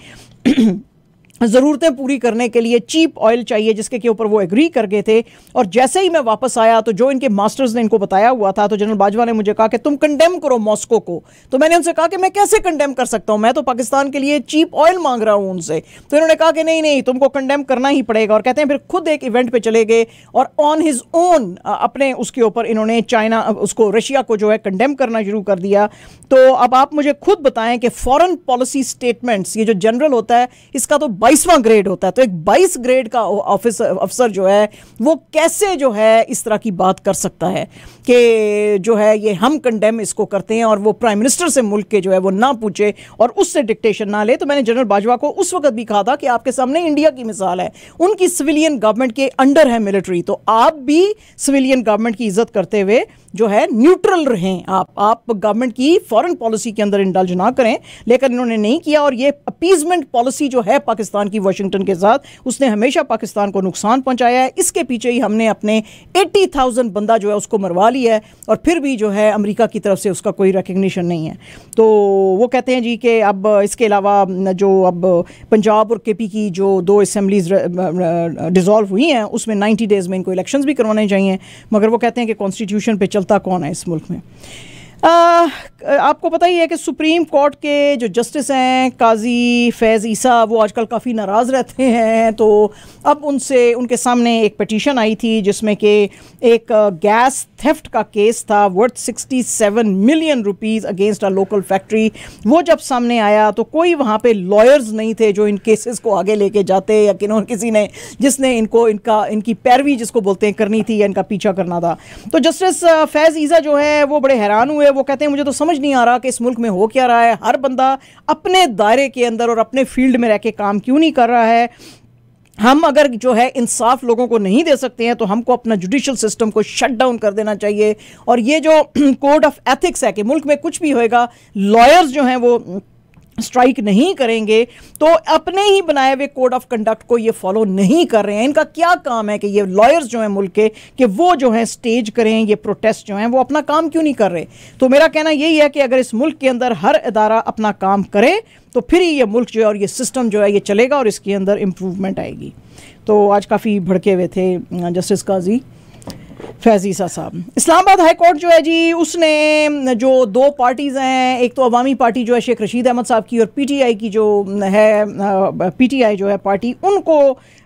ज़रूरतें पूरी करने के लिए चीप ऑयल चाहिए जिसके के ऊपर वो एग्री कर गए थे और जैसे ही मैं वापस आया तो जो इनके मास्टर्स ने इनको बताया हुआ था तो जनरल बाजवा ने मुझे कहा कि तुम कंडेम करो मॉस्को को तो मैंने उनसे कहा कि मैं कैसे कंडेम कर सकता हूँ मैं तो पाकिस्तान के लिए चीप ऑयल मांग रहा हूँ उनसे तो इन्होंने कहा कि नहीं नहीं तुमको कंडेम करना ही पड़ेगा और कहते हैं फिर खुद एक इवेंट पर चले गए और ऑन हिज ओन अपने उसके ऊपर इन्होंने चाइना उसको रशिया को जो है कंडेम करना शुरू कर दिया तो अब आप मुझे खुद बताएं कि फॉरन पॉलिसी स्टेटमेंट्स ये जो जनरल होता है इसका तो बाईसवां ग्रेड होता है तो एक बाईस ग्रेड का ऑफिसर अफसर जो है वो कैसे जो है इस तरह की बात कर सकता है कि जो है ये हम कंडेम इसको करते हैं और वो प्राइम मिनिस्टर से मुल्क के जो है वो ना पूछे और उससे डिक्टेशन ना ले तो मैंने जनरल बाजवा को उस वक्त भी कहा था कि आपके सामने इंडिया की मिसाल है उनकी सिविलियन गवर्नमेंट के अंडर है मिलिट्री तो आप भी सिविलियन गवर्नमेंट की इज्जत करते हुए जो है न्यूट्रल रहें आप आप गवर्नमेंट की फॉरेन पॉलिसी के अंदर इंडल्ज ना करें लेकिन इन्होंने नहीं किया और ये अपीजमेंट पॉलिसी जो है पाकिस्तान की वाशिंगटन के साथ उसने हमेशा पाकिस्तान को नुकसान पहुंचाया है इसके पीछे ही हमने अपने 80,000 बंदा जो है उसको मरवा ली है और फिर भी जो है अमेरिका की तरफ से उसका कोई रिकग्निशन नहीं है तो वो कहते हैं जी कि अब इसके अलावा जो अब पंजाब और के पी की जो दो असम्बलीज डिज़ोल्व हुई हैं उसमें नाइन्टी डेज़ में इनको इलेक्शन भी करवाने चाहिए मगर वो कहते हैं कि कॉन्स्टिट्यूशन पर चलता कौन है इस मुल्क में आपको पता ही है कि सुप्रीम कोर्ट के जो जस्टिस हैं काजी फैज़ ईसा वो आजकल काफ़ी नाराज़ रहते हैं तो अब उनसे उनके सामने एक पटिशन आई थी जिसमें कि एक गैस थेफ्ट का केस था worth 67 million rupees against a local factory वो जब सामने आया तो कोई वहाँ पे लॉयर्स नहीं थे जो इन केसेस को आगे लेके जाते या कि किसी ने जिसने इनको इनका इनकी पैरवी जिसको बोलते हैं करनी थी या इनका पीछा करना था तो जस्टिस फैज़ ईसा जो है वो बड़े हैरान हुए वो कहते हैं मुझे तो समझ नहीं आ रहा कि इस मुल्क में हो क्या रहा है हर बंदा अपने दायरे के अंदर और अपने फील्ड में रह के काम क्यों नहीं कर रहा है हम अगर जो है इंसाफ लोगों को नहीं दे सकते हैं तो हमको अपना जुडिशल सिस्टम को शट डाउन कर देना चाहिए और ये जो कोड ऑफ एथिक्स है कि मुल्क में कुछ भी होएगा लॉयर्स जो हैं वो स्ट्राइक नहीं करेंगे तो अपने ही बनाए हुए कोड ऑफ कंडक्ट को ये फॉलो नहीं कर रहे हैं इनका क्या काम है कि ये लॉयर्स जो हैं मुल्क के कि वो जो हैं स्टेज करें ये प्रोटेस्ट जो हैं वो अपना काम क्यों नहीं कर रहे तो मेरा कहना यही है कि अगर इस मुल्क के अंदर हर अदारा अपना काम करे तो फिर ही ये मुल्क जो है और ये सिस्टम जो है ये चलेगा और इसके अंदर इम्प्रूवमेंट आएगी तो आज काफ़ी भड़के हुए थे जस्टिस काजी फैजीसा साहब इस्लामाबाद हाई कोर्ट जो है जी उसने जो दो पार्टीज़ हैं एक तो अवामी पार्टी जो है शेख रशीद अहमद साहब की और पीटीआई की जो है पीटीआई जो है पार्टी उनको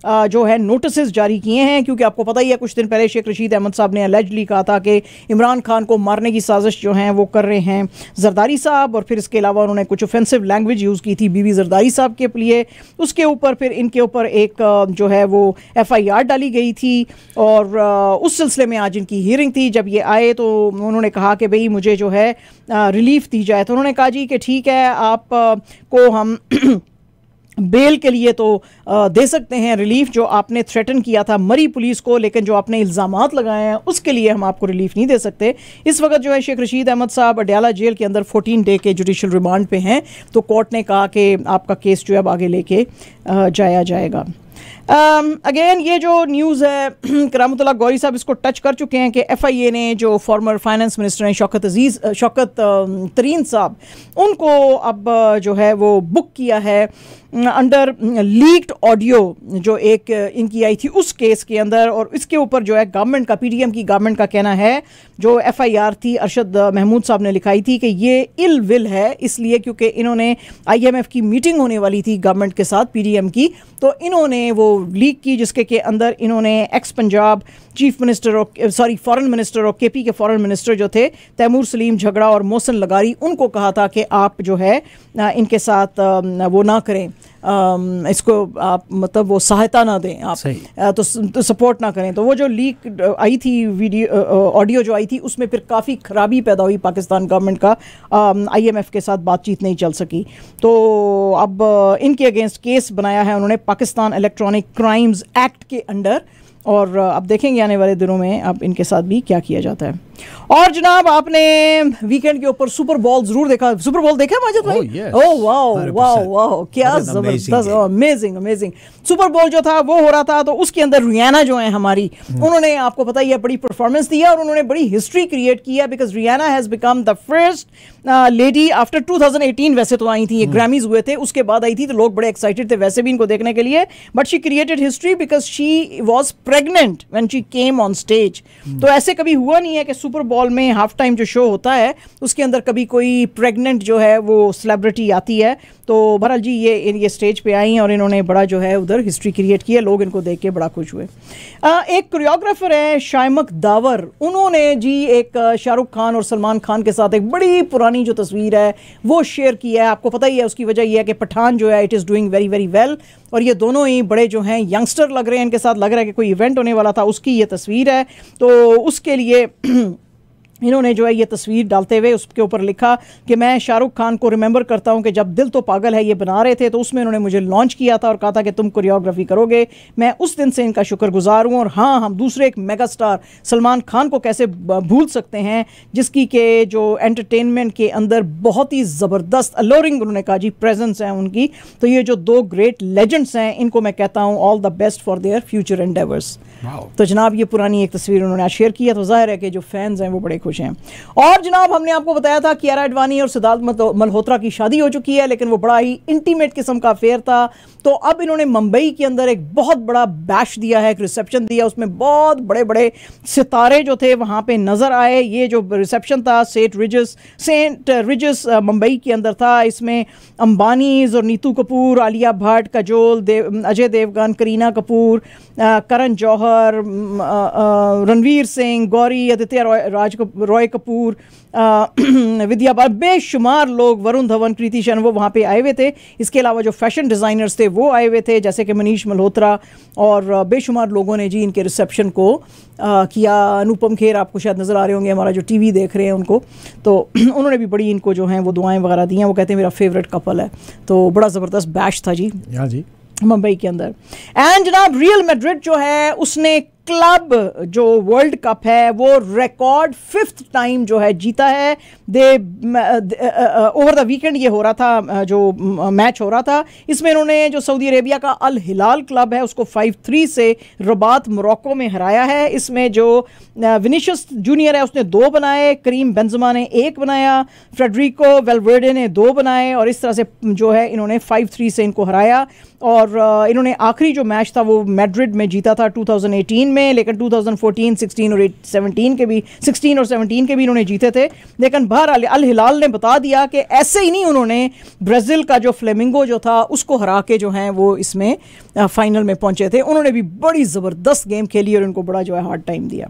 जो है नोटिस जारी किए हैं क्योंकि आपको पता ही है कुछ दिन पहले शेख रशीद अहमद साहब ने एलेजली कहा था कि इमरान खान को मारने की साजिश जो है वो कर रहे हैं जरदारी साहब और फिर इसके अलावा उन्होंने कुछ ऑफेंसिव लैंग्वेज यूज़ की थी बीवी जरदारी साहब के लिए उसके ऊपर फिर इनके ऊपर एक जो है वो एफ आई आर डाली गई थी और उस सिलसिले में आज इनकी हियरिंग थी जब ये आए तो उन्होंने कहा कि भाई मुझे जो है रिलीफ दी जाए तो उन्होंने कहा जी कि ठीक है आप को हम बेल के लिए तो दे सकते हैं रिलीफ जो आपने थ्रेटन किया था मरी पुलिस को लेकिन जो आपने इल्ज़ाम लगाए हैं उसके लिए हम आपको रिलीफ नहीं दे सकते इस वक्त जो है शेख रशीद अहमद साहब अडयाला जेल के अंदर 14 डे के जुडिशल रिमांड पे हैं तो कोर्ट ने कहा कि आपका केस जो है अब आगे लेके जाया जाएगा अगेन um, ये जो न्यूज़ है करामतुल्ला गौरी साहब इसको टच कर चुके हैं कि एफआईए ने जो फॉर्मर फाइनेंस मिनिस्टर हैं शौकत अजीज़ शौकत तरीन साहब उनको अब जो है वो बुक किया है अंडर लीक्ड ऑडियो जो एक इनकी आई थी उस केस के अंदर और इसके ऊपर जो है गवर्नमेंट का पीडीएम की गवर्नमेंट का कहना है जो एफआईआर थी अरशद महमूद साहब ने लिखाई थी कि ये इल विल है इसलिए क्योंकि इन्होंने आईएमएफ की मीटिंग होने वाली थी गवर्नमेंट के साथ पीडीएम की तो इन्होंने वो लीक की जिसके के अंदर इन्होंने एक्स पंजाब चीफ मिनिस्टर और सॉरी फॉरेन मिनिस्टर और केपी के फॉरेन मिनिस्टर जो थे तैमूर सलीम झगड़ा और मोसन लगारी उनको कहा था कि आप जो है इनके साथ वो ना करें इसको आप मतलब वो सहायता ना दें आप तो, तो सपोर्ट ना करें तो वो जो लीक आई थी वीडियो ऑडियो जो आई थी उसमें फिर काफ़ी खराबी पैदा हुई पाकिस्तान गवर्नमेंट का आईएमएफ के साथ बातचीत नहीं चल सकी तो अब इनके अगेंस्ट केस बनाया है उन्होंने पाकिस्तान इलेक्ट्रॉनिक क्राइम्स एक्ट के अंडर और आप देखेंगे आने वाले दिनों में अब इनके साथ भी क्या किया जाता है और जनाब आपने वीकेंड के ऊपर सुपर बॉल जरूर देखा सुपर बॉल देखा माजिद भाई ओह वाओ वाओ वाओ क्या जबरदस्त अमेजिंग अमेजिंग सुपर बॉल जो था वो हो रहा था तो उसके अंदर रियाना जो है हमारी हम्म। उन्होंने आपको पता ही है बड़ी परफॉर्मेंस दी है और उन्होंने बड़ी हिस्ट्री क्रिएट की है because Rihanna has become the first lady after 2018 वैसे तो आई थी ये ग्रामीज हम्म। हुए थे उसके बाद आई थी तो लोग बड़े एक्साइटेड थे वैसे भी इनको देखने के लिए but she created history because she was pregnant when she came on stage तो ऐसे कभी हुआ नहीं है कि सुपर बॉल में हाफ टाइम जो शो होता है उसके अंदर कभी कोई प्रेगनेंट जो है वो सेलिब्रिटी आती है तो भरल जी ये ये स्टेज पे आई हैं और इन्होंने बड़ा जो है उधर हिस्ट्री क्रिएट की है लोग इनको देख के बड़ा खुश हुए आ, एक कोरियोग्राफर है शायमक दावर उन्होंने जी एक शाहरुख खान और सलमान खान के साथ एक बड़ी पुरानी पुरानी जो तस्वीर है वो शेयर की है आपको पता ही है उसकी वजह यह है कि पठान जो है it is doing very very well और ये दोनों ही बड़े जो हैं यंगस्टर लग रहे हैं इनके साथ लग रहा है कि कोई इवेंट होने वाला था उसकी ये तस्वीर है तो उसके लिए इन्होंने जो है ये तस्वीर डालते हुए उसके ऊपर लिखा कि मैं शाहरुख खान को रिमेंबर करता हूँ कि जब दिल तो पागल है ये बना रहे थे तो उसमें उन्होंने मुझे लॉन्च किया था और कहा था कि तुम कोरियोग्राफी करोगे मैं उस दिन से इनका शुक्रगुजार हूँ और हाँ हम दूसरे एक मेगा स्टार सलमान खान को कैसे भूल सकते हैं जिसकी के जो एंटरटेनमेंट के अंदर बहुत ही ज़बरदस्त अलोरिंग उन्होंने कहा जी प्रेजेंस है उनकी तो ये जो दो ग्रेट लेजेंड्स हैं इनको मैं कहता हूँ all the best for their future endeavours तो जनाब ये पुरानी एक तस्वीर उन्होंने शेयर किया तो जाहिर है कि जो फैंस हैं वो बड़े खुश खुश हैं और जनाब हमने आपको बताया था कियारा अडवाणी और सिद्धार्थ मल्होत्रा की शादी हो चुकी है लेकिन वो बड़ा ही इंटीमेट किस्म का अफेयर था तो अब इन्होंने मुंबई के अंदर एक बहुत बड़ा बैश दिया है एक रिसेप्शन दिया उसमें बहुत बड़े बड़े सितारे जो थे वहाँ पर नज़र आए ये जो रिसेप्शन था St Regis St Regis Mumbai के अंदर था इसमें अंबानीज और नीतू कपूर आलिया भट्ट कजोल देव अजय देवगन करीना कपूर करण जौहर रणवीर सिंह गौरी आदित्य राज रॉय कपूर विद्या बेशुमार लोग वरुण धवन कृति शन वो वहाँ पे आए हुए थे इसके अलावा जो फैशन डिज़ाइनर्स थे वो आए हुए थे जैसे कि मनीष मल्होत्रा और बेशुमार लोगों ने जी इनके रिसेप्शन को आ, किया अनुपम खेर आपको शायद नज़र आ रहे होंगे हमारा जो टीवी देख रहे हैं उनको तो उन्होंने भी बड़ी इनको जो हैं वो दुआएं वगैरह दी हैं वो कहते हैं मेरा फेवरेट कपल है तो बड़ा ज़बरदस्त बैश था जी हाँ जी मुंबई के अंदर एंड जनाब रियल मेड्रिड जो है उसने क्लब जो वर्ल्ड कप है वो रिकॉर्ड फिफ्थ टाइम जो है जीता है दे ओवर द वीकेंड ये हो रहा था जो मैच हो रहा था इसमें इन्होंने जो सऊदी अरेबिया का अल हिलाल क्लब है उसको 5-3 से रबात मोरक्को में हराया है इसमें जो विनिशस जूनियर है उसने दो बनाए करीम बेंजमा ने एक बनाया फ्रेडरिको वेलवर्डे ने दो बनाए और इस तरह से जो है इन्होंने फाइव थ्री से इनको हराया और इन्होंने आखिरी जो मैच था वो मैड्रिड में जीता था 2018 में लेकिन 2014, 16 और 17 के भी 16 और 17 के भी इन्होंने जीते थे लेकिन बहरहाल अल हिलाल ने बता दिया कि ऐसे ही नहीं उन्होंने ब्राज़ील का जो फ्लेमिंगो जो था उसको हरा के जो हैं वो इसमें फाइनल में पहुंचे थे उन्होंने भी बड़ी ज़बरदस्त गेम खेली और उनको बड़ा जो है हार्ड टाइम दिया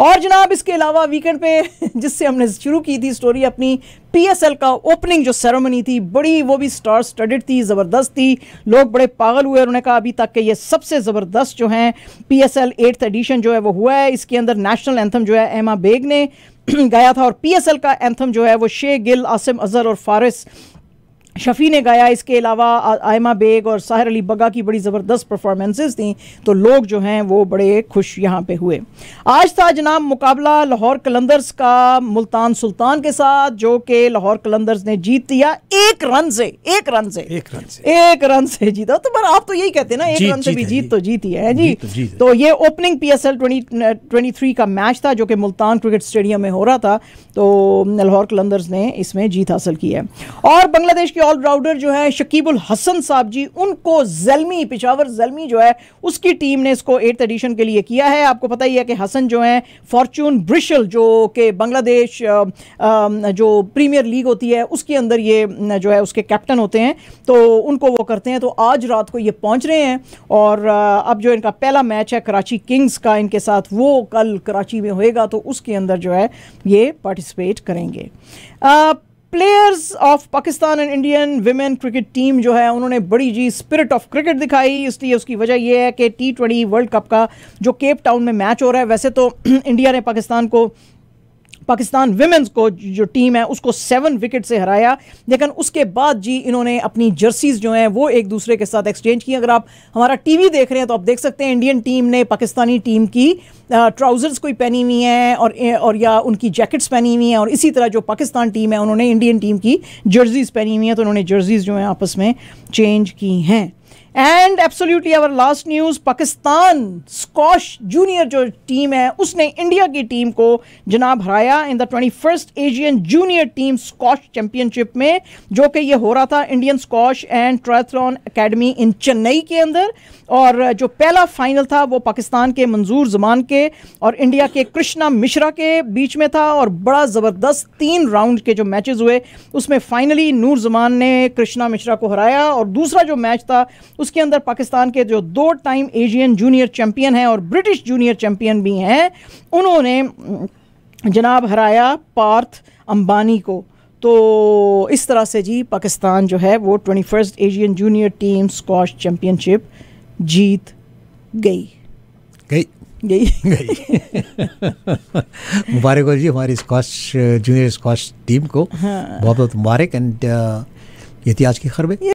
और जनाब इसके अलावा वीकेंड पे जिससे हमने शुरू की थी स्टोरी अपनी पीएसएल का ओपनिंग जो सेरेमनी थी बड़ी वो भी स्टार स्टडेड थी ज़बरदस्त थी लोग बड़े पागल हुए उन्होंने कहा अभी तक के ये सबसे ज़बरदस्त जो हैं पीएसएल एट्थ एडिशन जो है वो हुआ है इसके अंदर नेशनल एंथम जो है एमा बेग ने गाया था और पीएसएल का एंथम जो है वो शे गिल आसिम अजहर और फारिस शफ़ी ने गाया इसके अलावा आयमा बेग और साहिर अली बगा की बड़ी ज़बरदस्त परफॉर्मेंसेज थी तो लोग जो हैं वो बड़े खुश यहाँ पे हुए आज था जनाब मुकाबला लाहौर कलंदर्स का मुल्तान सुल्तान के साथ जो कि लाहौर कलंदर्स ने जीत दिया एक रन से एक रन से एक रन से एक रन से जीता तो पर आप तो यही कहते हैं ना एक रन से भी जीत तो जीत ही है जी तो, तो ये opening P S L twenty का मैच था जो कि मुल्तान क्रिकेट स्टेडियम में हो रहा था तो लाहौर कलंदर्स ने इसमें जीत हासिल की है और बांग्लादेश की ऑलराउंडर जो है शकीबुल हसन साहब जी उनको जलमी पिशावर जलमी जो है उसकी टीम ने इसको एट्थ एडिशन के लिए किया है आपको पता ही है कि हसन जो है फॉर्चून ब्रिशल जो कि बांग्लादेश जो प्रीमियर लीग होती है उसके अंदर ये जो है उसके कैप्टन होते हैं तो उनको वो करते हैं तो आज रात को ये पहुँच रहे हैं और अब जो इनका पहला मैच है कराची किंग्स का इनके साथ वो कल कराची में होएगा तो उसके अंदर जो है ये पार्टिसिपेट करेंगे आ, players of Pakistan and Indian women cricket team जो है उन्होंने बड़ी जी स्पिरिट ऑफ क्रिकेट दिखाई इसलिए उसकी वजह यह है कि टी ट्वेंटी वर्ल्ड कप का जो केप टाउन में मैच हो रहा है वैसे तो इंडिया ने पाकिस्तान को पाकिस्तान वेमेंस को जो टीम है उसको सेवन विकेट से हराया लेकिन उसके बाद जी इन्होंने अपनी जर्सीज जो हैं वो एक दूसरे के साथ एक्सचेंज की अगर आप हमारा टीवी देख रहे हैं तो आप देख सकते हैं इंडियन टीम ने पाकिस्तानी टीम की ट्राउज़र्स कोई पहनी हुई हैं और और या उनकी जैकेट्स पहनी हुई हैं और इसी तरह जो पाकिस्तान टीम है उन्होंने इंडियन टीम की जर्सीज़ पहनी हुई हैं तो उन्होंने जर्सीज़ जो हैं आपस में चेंज की हैं and absolutely our last news Pakistan squash junior जो टीम है उसने इंडिया की टीम को जनाब हराया in the twenty first Asian junior team squash championship में जो कि ये हो रहा था Indian squash and triathlon academy in Chennai के अंदर और जो पहला फाइनल था वो पाकिस्तान के मंजूर जमान के और इंडिया के कृष्णा मिश्रा के बीच में था और बड़ा ज़बरदस्त तीन राउंड के जो मैचेस हुए उसमें फाइनली नूर जमान ने कृष्णा मिश्रा को हराया और दूसरा जो मैच था उसके अंदर पाकिस्तान के जो दो टाइम एशियन जूनियर चैम्पियन हैं और ब्रिटिश जूनियर चैम्पियन भी हैं उन्होंने जनाब हराया पार्थ अंबानी को तो इस तरह से जी पाकिस्तान जो है वो twenty first Asian junior team squash championship जीत गई गई गई गई मुबारक हो जी हमारी स्कॉश जूनियर स्कॉश टीम को हाँ। बहुत बहुत मुबारक एंड ये थी आज की खबरें